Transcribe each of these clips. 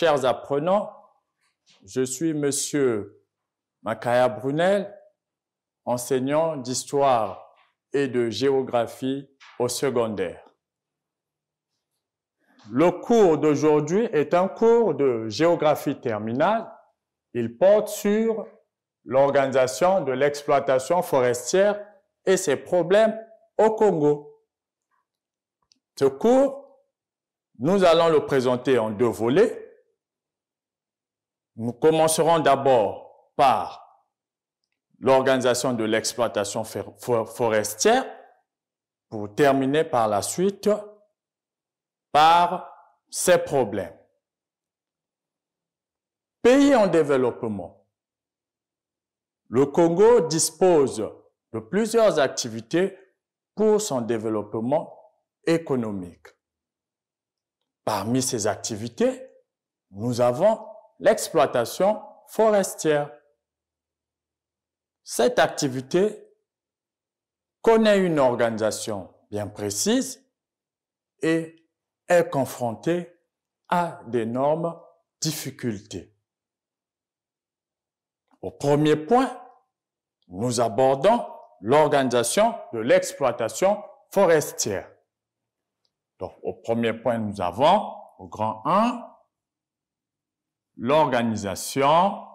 chers apprenants, je suis Monsieur Makaya Brunel, enseignant d'histoire et de géographie au secondaire. Le cours d'aujourd'hui est un cours de géographie terminale. Il porte sur l'organisation de l'exploitation forestière et ses problèmes au Congo. Ce cours, nous allons le présenter en deux volets. Nous commencerons d'abord par l'organisation de l'exploitation forestière pour terminer par la suite par ces problèmes. Pays en développement. Le Congo dispose de plusieurs activités pour son développement économique. Parmi ces activités, nous avons l'exploitation forestière. Cette activité connaît une organisation bien précise et est confrontée à d'énormes difficultés. Au premier point, nous abordons l'organisation de l'exploitation forestière. Donc, au premier point, nous avons, au grand 1, l'organisation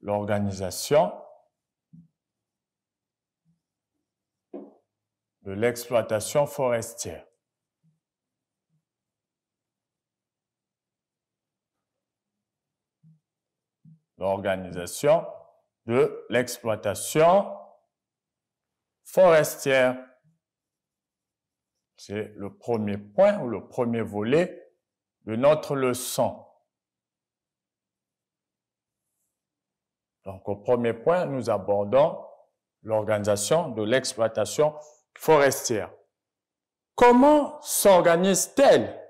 l'organisation de l'exploitation forestière. L'organisation de l'exploitation forestière. C'est le premier point ou le premier volet de notre leçon. Donc au premier point, nous abordons l'organisation de l'exploitation forestière. Comment s'organise-t-elle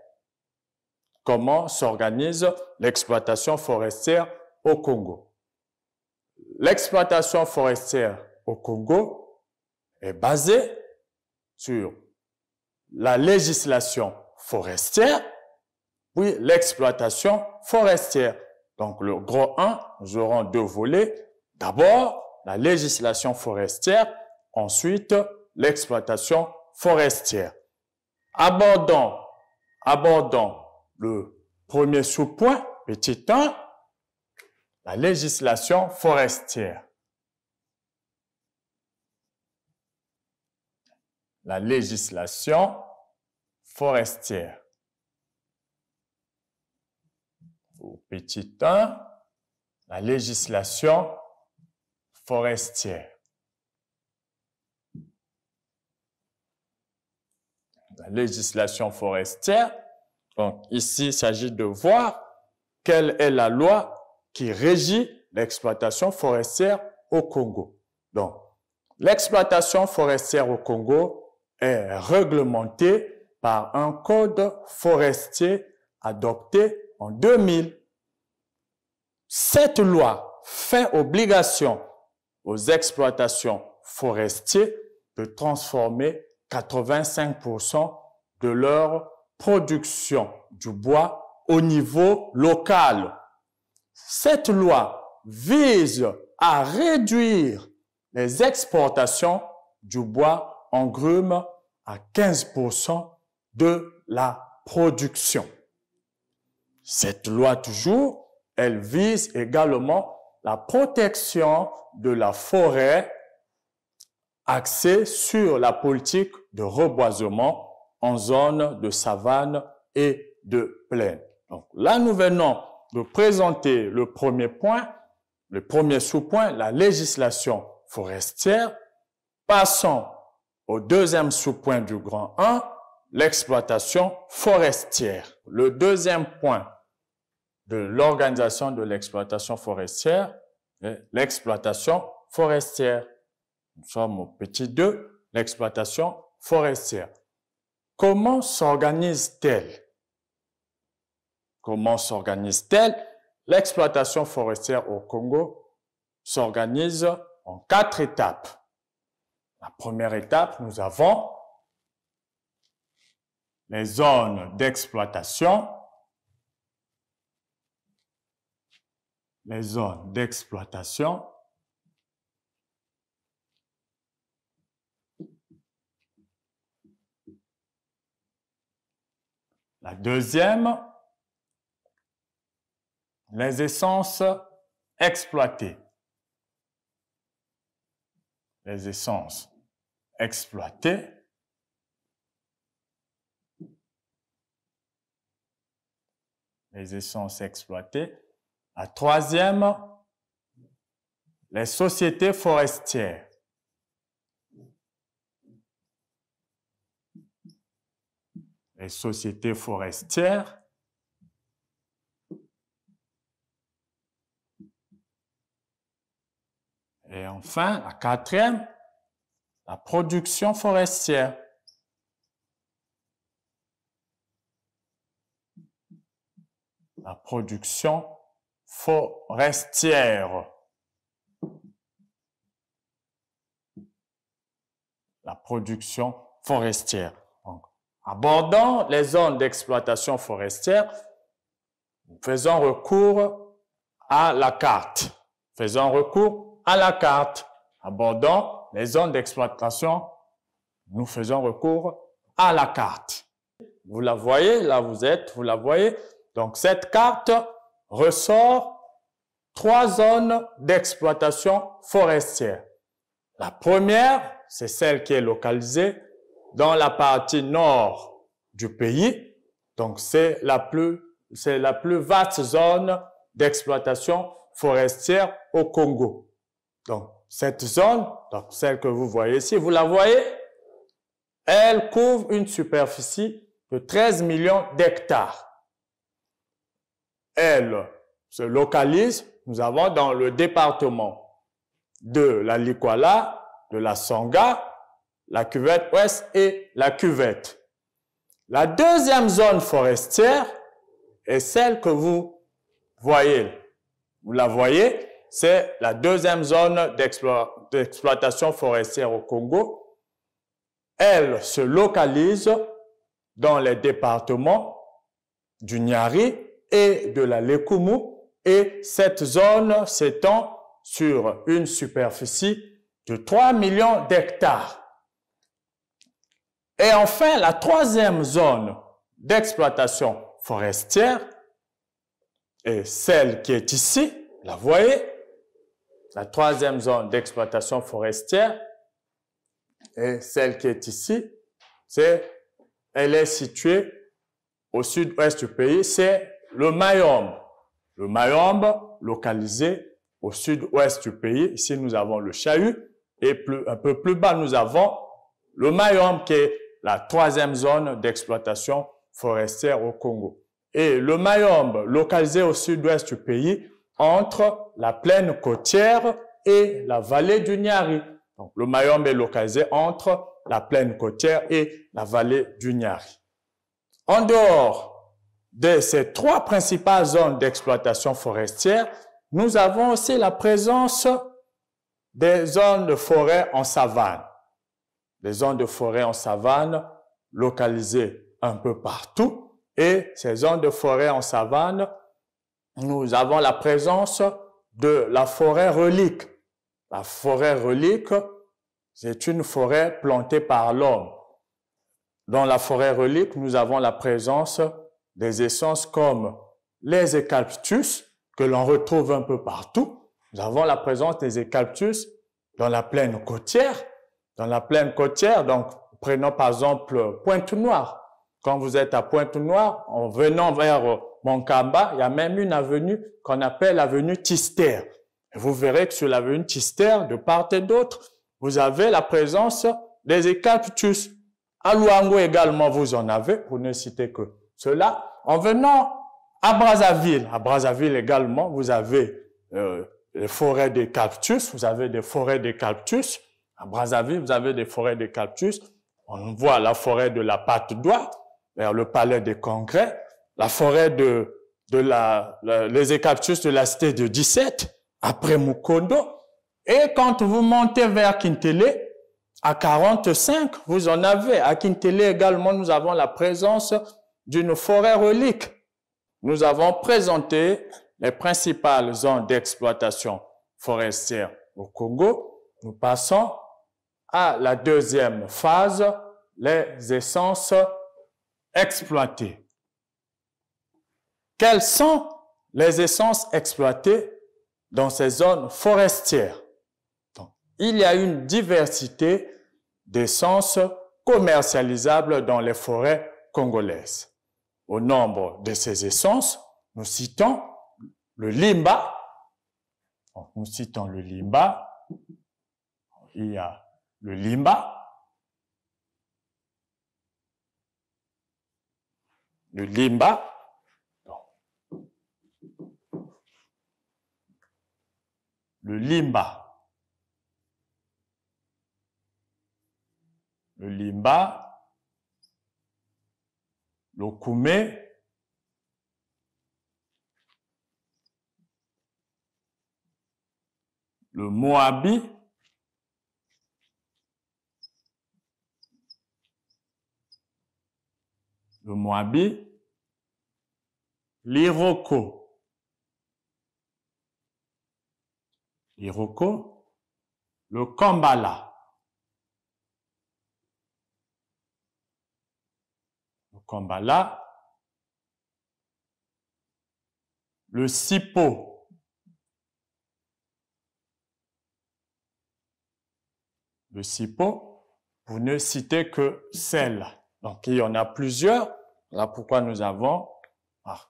Comment s'organise l'exploitation forestière au Congo L'exploitation forestière au Congo est basée sur la législation forestière, puis l'exploitation forestière. Donc le gros 1, nous aurons deux volets. D'abord, la législation forestière, ensuite l'exploitation forestière. Abordons, abordons le premier sous-point, petit 1, la législation forestière. la législation forestière. Au petit 1, la législation forestière. La législation forestière, donc ici, il s'agit de voir quelle est la loi qui régit l'exploitation forestière au Congo. Donc, l'exploitation forestière au Congo, est réglementé par un code forestier adopté en 2000. Cette loi fait obligation aux exploitations forestières de transformer 85% de leur production du bois au niveau local. Cette loi vise à réduire les exportations du bois en grume à 15% de la production. Cette loi toujours, elle vise également la protection de la forêt axée sur la politique de reboisement en zone de savane et de plaine. Donc là, nous venons de présenter le premier point, le premier sous-point, la législation forestière. Passons au deuxième sous-point du grand 1, l'exploitation forestière. Le deuxième point de l'organisation de l'exploitation forestière, l'exploitation forestière. Nous sommes au petit 2, l'exploitation forestière. Comment s'organise-t-elle Comment s'organise-t-elle L'exploitation forestière au Congo s'organise en quatre étapes. La première étape, nous avons les zones d'exploitation, les zones d'exploitation, La deuxième, les essences exploitées. Les essences exploiter les essences exploitées. La troisième, les sociétés forestières. Les sociétés forestières. Et enfin, la quatrième, la production forestière. La production forestière. La production forestière. Donc, les zones d'exploitation forestière, faisons recours à la carte. Faisons recours à la carte. Abordons les zones d'exploitation, nous faisons recours à la carte. Vous la voyez, là vous êtes, vous la voyez. Donc cette carte ressort trois zones d'exploitation forestière. La première, c'est celle qui est localisée dans la partie nord du pays. Donc c'est la plus, c'est la plus vaste zone d'exploitation forestière au Congo. Donc cette zone, donc celle que vous voyez ici, vous la voyez, elle couvre une superficie de 13 millions d'hectares. Elle se localise, nous avons dans le département de la Likwala, de la Sanga, la cuvette ouest et la cuvette. La deuxième zone forestière est celle que vous voyez. Vous la voyez, c'est la deuxième zone d'exploitation forestière au Congo. Elle se localise dans les départements du Niari et de la Lekoumou et cette zone s'étend sur une superficie de 3 millions d'hectares. Et enfin, la troisième zone d'exploitation forestière est celle qui est ici, la voyez, la troisième zone d'exploitation forestière et celle qui est ici, c'est, elle est située au sud-ouest du pays, c'est le Mayombe. Le Mayombe, localisé au sud-ouest du pays. Ici, nous avons le Chahut. Et un peu plus bas, nous avons le Mayombe, qui est la troisième zone d'exploitation forestière au Congo. Et le Mayombe, localisé au sud-ouest du pays, entre la plaine côtière et la vallée du Niari. Donc, le Mayombe est localisé entre la plaine côtière et la vallée du Niari. En dehors de ces trois principales zones d'exploitation forestière, nous avons aussi la présence des zones de forêt en savane. Des zones de forêt en savane localisées un peu partout et ces zones de forêt en savane nous avons la présence de la forêt relique. La forêt relique, c'est une forêt plantée par l'homme. Dans la forêt relique, nous avons la présence des essences comme les écalptus, que l'on retrouve un peu partout. Nous avons la présence des écalptus dans la plaine côtière. Dans la plaine côtière, donc, prenons par exemple Pointe-Noire. Quand vous êtes à Pointe-Noire, en venant vers Monkamba, il y a même une avenue qu'on appelle l'avenue Tister. vous verrez que sur l'avenue Tister, de part et d'autre, vous avez la présence des Ecaptus. À Luango également, vous en avez, vous ne citez que cela. En venant à Brazzaville, à Brazzaville également, vous avez euh, les forêts des cactus, vous avez des forêts des cactus. À Brazzaville, vous avez des forêts des cactus. On voit la forêt de la patte d'oie, vers le palais des congrès la forêt de, de la, les écaptus de la cité de 17, après Mukondo. Et quand vous montez vers Kintele, à 45, vous en avez. À Kintele également, nous avons la présence d'une forêt relique. Nous avons présenté les principales zones d'exploitation forestière au Congo. Nous passons à la deuxième phase, les essences exploitées. Quelles sont les essences exploitées dans ces zones forestières? il y a une diversité d'essences commercialisables dans les forêts congolaises. Au nombre de ces essences, nous citons le limba. nous citons le limba. Il y a le limba. Le limba. le limba. Le limba, le koumé, le moabi, le moabi, l'iroko. Hiroko, le Kambala. Le Kambala, le Sipo. Le Sipo, vous ne citez que celle. Donc il y en a plusieurs. Là pourquoi nous avons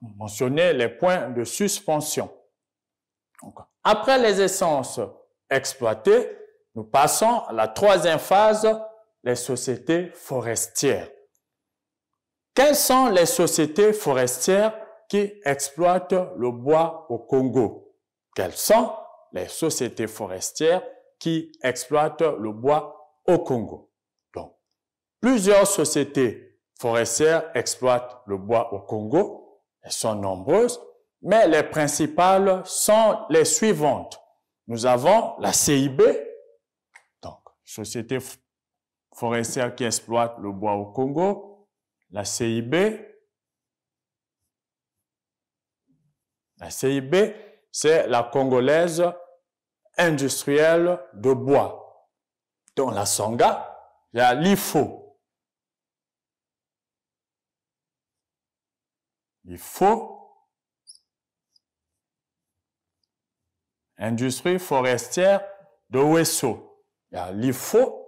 mentionné les points de suspension après les essences exploitées, nous passons à la troisième phase, les sociétés forestières. Quelles sont les sociétés forestières qui exploitent le bois au Congo Quelles sont les sociétés forestières qui exploitent le bois au Congo Donc, plusieurs sociétés forestières exploitent le bois au Congo. Elles sont nombreuses mais les principales sont les suivantes. Nous avons la CIB, donc Société forestière qui exploite le bois au Congo, la CIB, la CIB, c'est la congolaise industrielle de bois, Dans la y la l'IFO. Il industrie forestière de Wesso. Il y a l'IFO,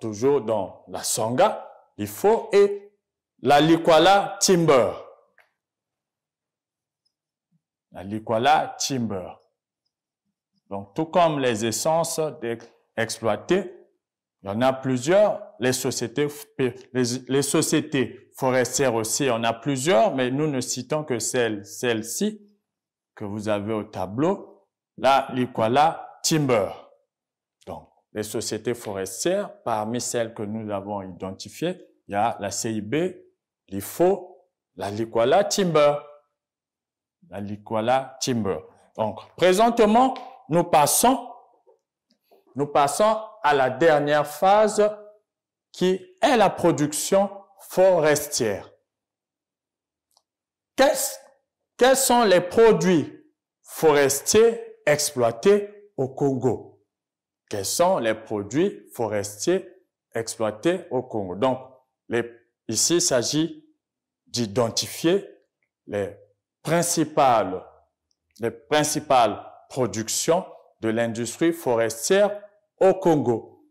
toujours dans la sangha, l'IFO et la Likwala Timber. La Likwala Timber. Donc tout comme les essences exploitées, il y en a plusieurs. Les sociétés, les, sociétés forestières aussi, il y en a plusieurs, mais nous ne citons que celle celles-ci que vous avez au tableau la Likwala Timber. Donc, les sociétés forestières, parmi celles que nous avons identifiées, il y a la CIB, l'IFO, la Likwala Timber. La Likwala Timber. Donc, présentement, nous passons, nous passons à la dernière phase qui est la production forestière. quels sont les produits forestiers exploités au Congo. Quels sont les produits forestiers exploités au Congo Donc, ici, il s'agit d'identifier les principales, les principales productions de l'industrie forestière au Congo.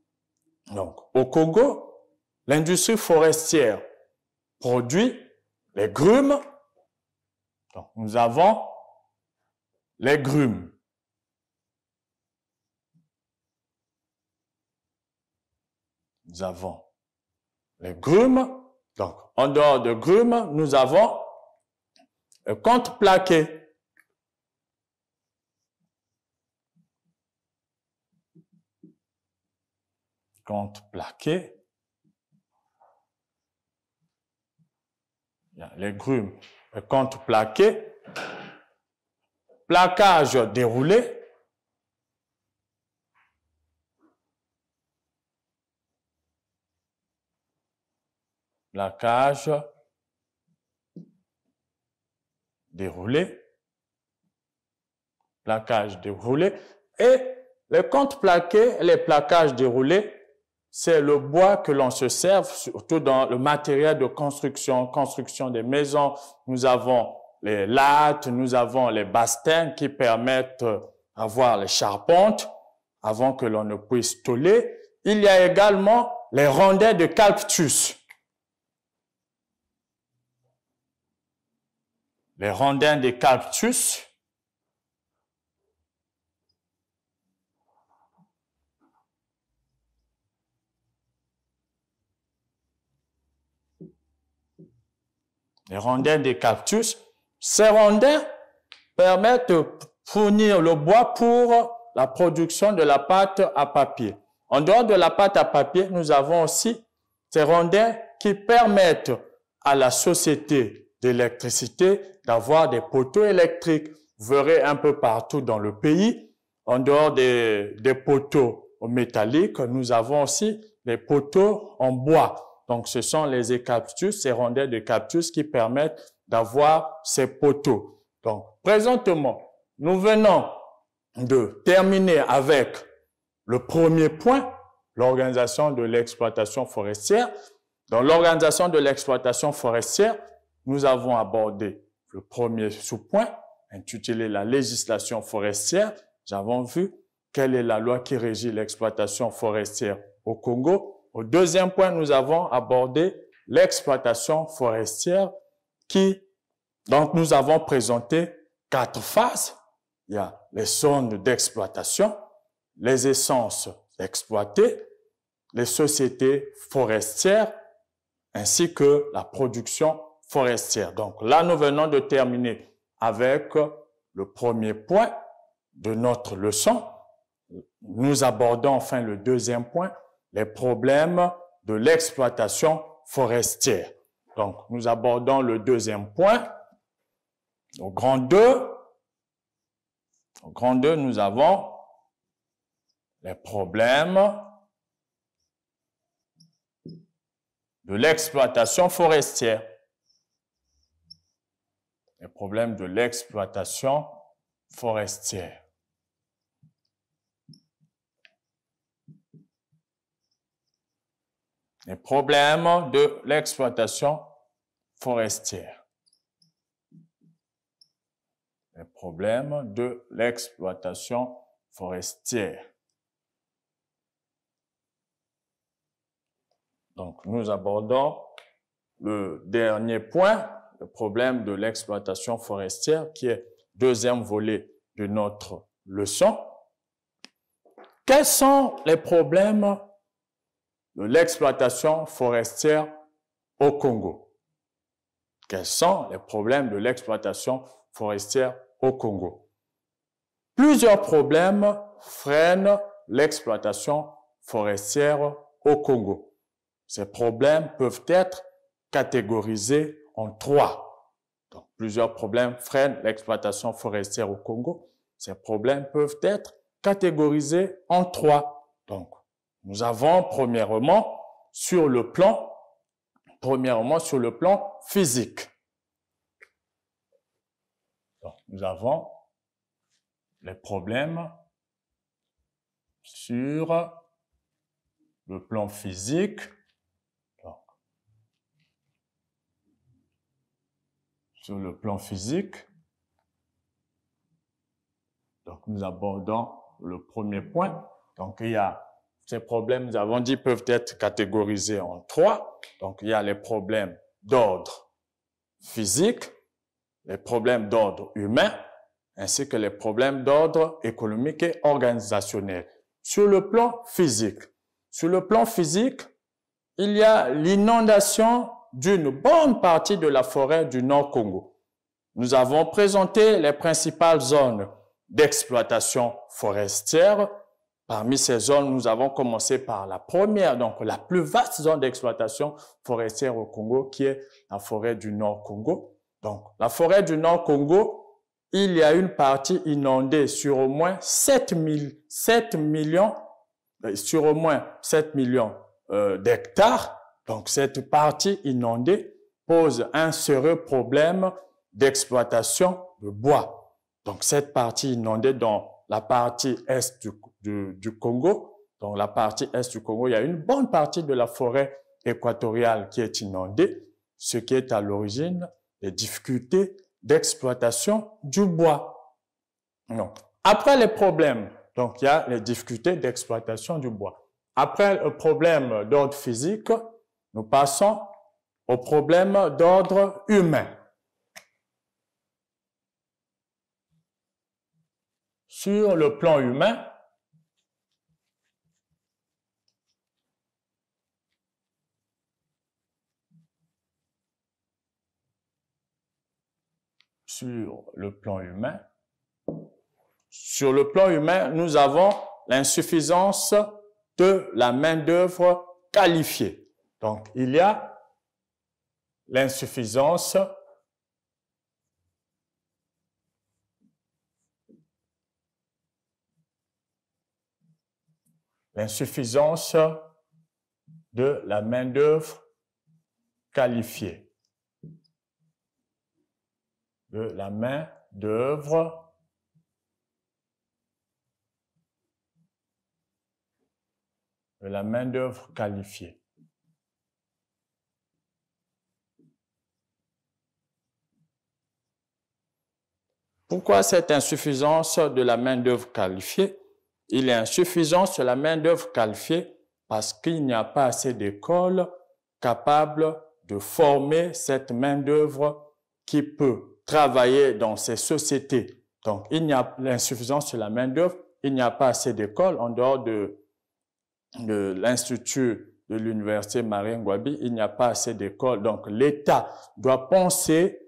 Donc, au Congo, l'industrie forestière produit les grumes. Donc, nous avons les grumes. nous avons les grumes. Donc, en dehors de grumes, nous avons le Compte plaqué. Les grumes, le plaqué. Plaquage déroulé. la cage déroulée, plaquage déroulé, et les plaqués, les plaquages déroulés, c'est le bois que l'on se sert, surtout dans le matériel de construction, construction des maisons. Nous avons les lattes, nous avons les bastins qui permettent d'avoir les charpentes avant que l'on ne puisse toller. Il y a également les rondelles de cactus. les rondins des cactus, les rondins de cactus, ces rondins permettent de fournir le bois pour la production de la pâte à papier. En dehors de la pâte à papier, nous avons aussi ces rondins qui permettent à la société d'électricité d'avoir des poteaux électriques, vous verrez un peu partout dans le pays, en dehors des, poteaux métalliques, nous avons aussi des poteaux en bois. Donc ce sont les écaptus, ces rondelles de cactus qui permettent d'avoir ces poteaux. Donc présentement, nous venons de terminer avec le premier point, l'organisation de l'exploitation forestière. Dans l'organisation de l'exploitation forestière, nous avons abordé le premier sous-point, intitulé la législation forestière, nous avons vu quelle est la loi qui régit l'exploitation forestière au Congo. Au deuxième point, nous avons abordé l'exploitation forestière qui, donc nous avons présenté quatre phases. Il y a les zones d'exploitation, les essences exploitées, les sociétés forestières, ainsi que la production forestière. Donc là, nous venons de terminer avec le premier point de notre leçon. Nous abordons enfin le deuxième point, les problèmes de l'exploitation forestière. Donc, nous abordons le deuxième point. Au grand 2, au grand 2, nous avons les problèmes de l'exploitation forestière les problèmes de l'exploitation forestière. Les problèmes de l'exploitation forestière. Les problèmes de l'exploitation forestière. Donc, nous abordons le dernier point, le problème de l'exploitation forestière, qui est deuxième volet de notre leçon. Quels sont les problèmes de l'exploitation forestière au Congo Quels sont les problèmes de l'exploitation forestière au Congo Plusieurs problèmes freinent l'exploitation forestière au Congo. Ces problèmes peuvent être catégorisés en trois. Donc, plusieurs problèmes freinent l'exploitation forestière au Congo. Ces problèmes peuvent être catégorisés en trois. Donc, nous avons premièrement sur le plan, premièrement sur le plan physique. Donc, nous avons les problèmes sur le plan physique sur le plan physique. Donc, nous abordons le premier point. Donc, il y a ces problèmes, nous avons dit, peuvent être catégorisés en trois. Donc, il y a les problèmes d'ordre physique, les problèmes d'ordre humain, ainsi que les problèmes d'ordre économique et organisationnel. Sur le plan physique, sur le plan physique, il y a l'inondation d'une bonne partie de la forêt du Nord Congo. Nous avons présenté les principales zones d'exploitation forestière. Parmi ces zones, nous avons commencé par la première, donc la plus vaste zone d'exploitation forestière au Congo, qui est la forêt du Nord Congo. Donc, la forêt du Nord Congo, il y a une partie inondée sur au moins 7, millions, euh, sur au moins 7 millions euh, d'hectares donc cette partie inondée pose un sérieux problème d'exploitation de bois. Donc cette partie inondée dans la partie est du, Congo, dans la partie est du Congo, il y a une bonne partie de la forêt équatoriale qui est inondée, ce qui est à l'origine des difficultés d'exploitation du bois. après les problèmes, donc il y a les difficultés d'exploitation du bois. Après le problème d'ordre physique, nous passons au problème d'ordre humain. Sur le plan humain, sur le plan humain, sur le plan humain, nous avons l'insuffisance de la main-d'œuvre qualifiée. Donc, il y a l'insuffisance l'insuffisance de la main-d'œuvre qualifiée. De la main-d'œuvre de la main-d'œuvre qualifiée. Pourquoi cette insuffisance de la main-d'œuvre qualifiée Il est insuffisant sur la main-d'œuvre qualifiée parce qu'il n'y a pas assez d'écoles capables de former cette main-d'œuvre qui peut travailler dans ces sociétés. Donc, il y a l'insuffisance sur la main-d'œuvre, il n'y a pas assez d'écoles en dehors de, l'Institut de l'Université Marine Gwabi, il n'y a pas assez d'écoles. Donc, l'État doit penser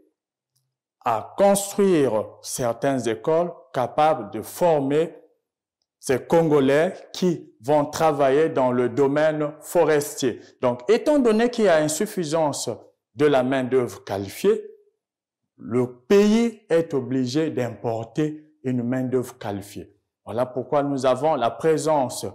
à construire certaines écoles capables de former ces Congolais qui vont travailler dans le domaine forestier. Donc, étant donné qu'il y a insuffisance de la main-d'œuvre qualifiée, le pays est obligé d'importer une main-d'œuvre qualifiée. Voilà pourquoi nous avons la présence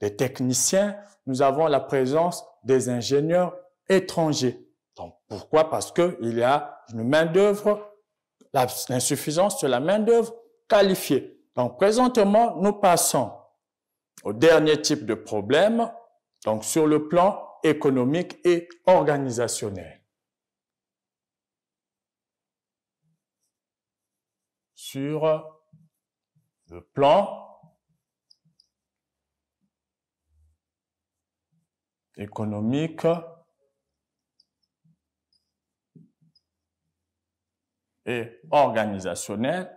des techniciens, nous avons la présence des ingénieurs étrangers. Donc, pourquoi? Parce qu'il y a une main-d'œuvre l'insuffisance de la main-d'œuvre qualifiée. Donc, présentement, nous passons au dernier type de problème, donc sur le plan économique et organisationnel. Sur le plan économique et organisationnelle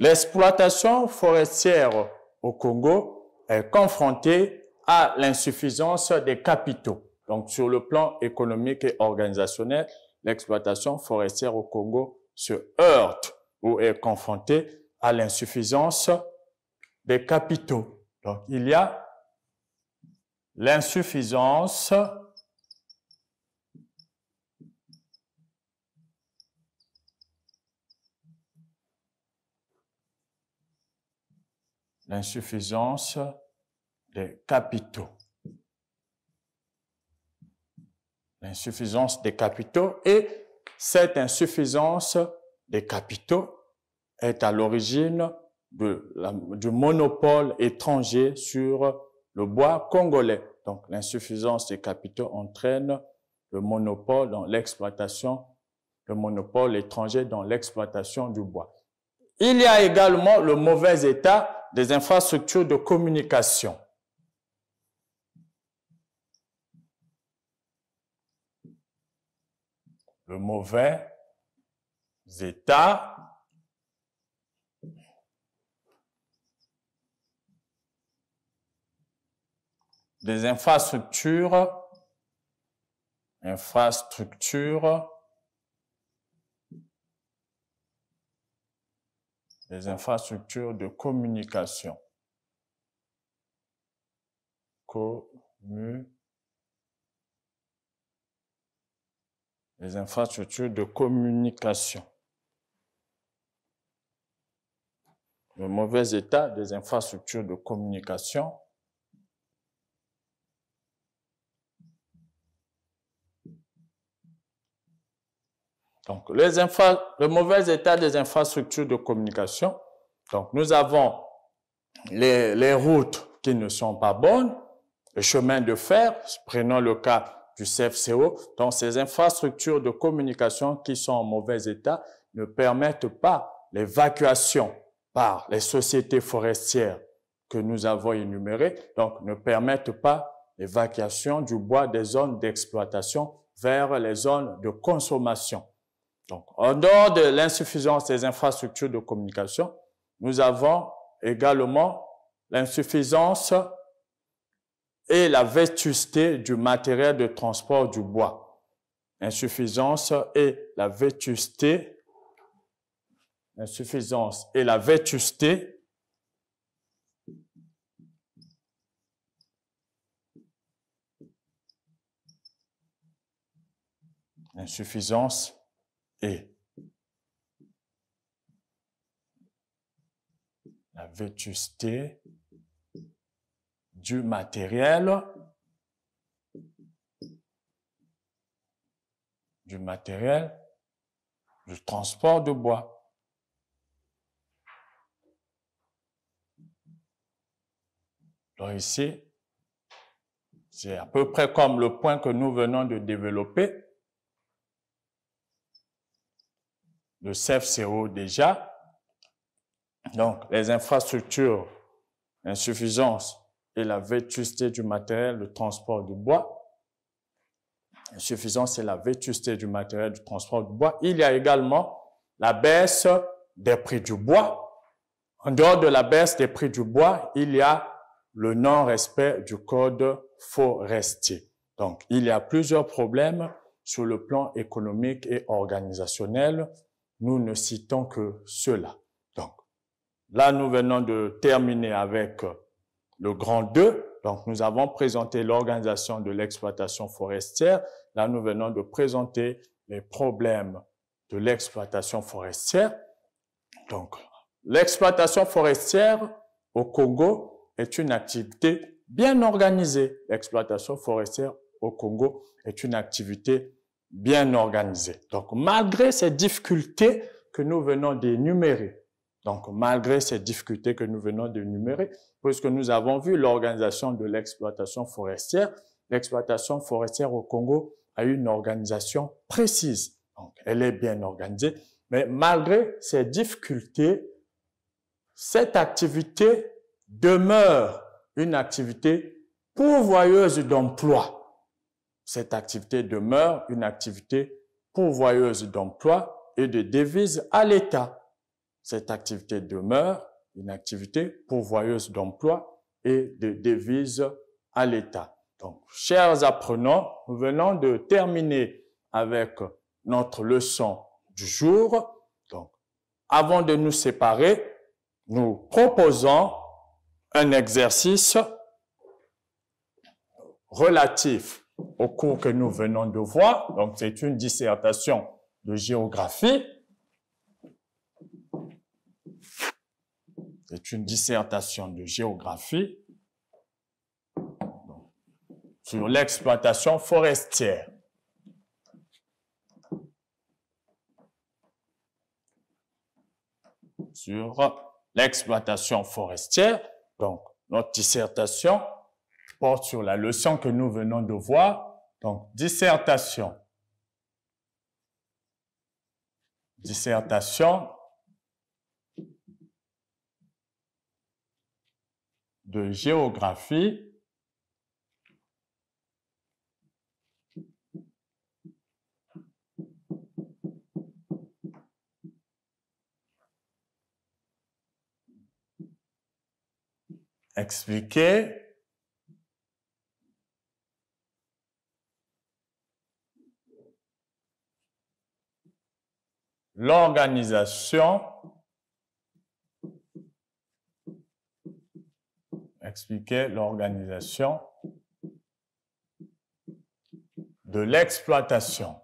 L'exploitation forestière au Congo est confrontée à l'insuffisance des capitaux. Donc, sur le plan économique et organisationnel, l'exploitation forestière au Congo se heurte ou est confrontée à l'insuffisance des capitaux. Donc, il y a l'insuffisance l'insuffisance des capitaux. L'insuffisance des capitaux et cette insuffisance des capitaux est à l'origine du monopole étranger sur le bois congolais. Donc l'insuffisance des capitaux entraîne le monopole dans l'exploitation, le monopole étranger dans l'exploitation du bois. Il y a également le mauvais état des infrastructures de communication. Le mauvais état des infrastructures, infrastructures, des infrastructures de communication. des infrastructures de communication. le mauvais état des infrastructures de communication, Donc, les le mauvais état des infrastructures de communication. Donc, nous avons les, les, routes qui ne sont pas bonnes, les chemins de fer, prenons le cas du CFCO. Donc, ces infrastructures de communication qui sont en mauvais état ne permettent pas l'évacuation les sociétés forestières que nous avons énumérées, donc ne permettent pas l'évacuation du bois des zones d'exploitation vers les zones de consommation. Donc, en dehors de l'insuffisance des infrastructures de communication, nous avons également l'insuffisance et la vétusté du matériel de transport du bois. Insuffisance et la vétusté l'insuffisance et la vétusté, et la vétusté du matériel, du matériel, du transport de bois. Donc ici, c'est à peu près comme le point que nous venons de développer. Le cef déjà. Donc, les infrastructures, l'insuffisance et la vétusté du matériel, le transport du bois. L'insuffisance et la vétusté du matériel du transport du bois. Il y a également la baisse des prix du bois. En dehors de la baisse des prix du bois, il y a le non-respect du code forestier. Donc, il y a plusieurs problèmes sur le plan économique et organisationnel. Nous ne citons que cela. Donc, là, nous venons de terminer avec le grand 2. Donc, nous avons présenté l'organisation de l'exploitation forestière. Là, nous venons de présenter les problèmes de l'exploitation forestière. Donc, l'exploitation forestière au Congo, est une activité bien organisée. L'exploitation forestière au Congo est une activité bien organisée. Donc, malgré ces difficultés que nous venons d'énumérer, donc malgré ces difficultés que nous venons d'énumérer, puisque nous avons vu l'organisation de l'exploitation forestière, l'exploitation forestière au Congo a une organisation précise. Donc, elle est bien organisée, mais malgré ces difficultés, cette activité demeure une activité pourvoyeuse d'emploi. Cette activité demeure une activité pourvoyeuse d'emploi et de devises à l'État. Cette activité demeure une activité pourvoyeuse d'emploi et de devises à l'État. Donc, chers apprenants, nous venons de terminer avec notre leçon du jour. Donc, avant de nous séparer, nous proposons un exercice relatif au cours que nous venons de voir. Donc, c'est une dissertation de géographie. C'est une dissertation de géographie sur l'exploitation forestière. Sur l'exploitation forestière. Donc, notre dissertation porte sur la leçon que nous venons de voir. Donc, dissertation. Dissertation de géographie expliquer l'organisation expliquer l'organisation de l'exploitation.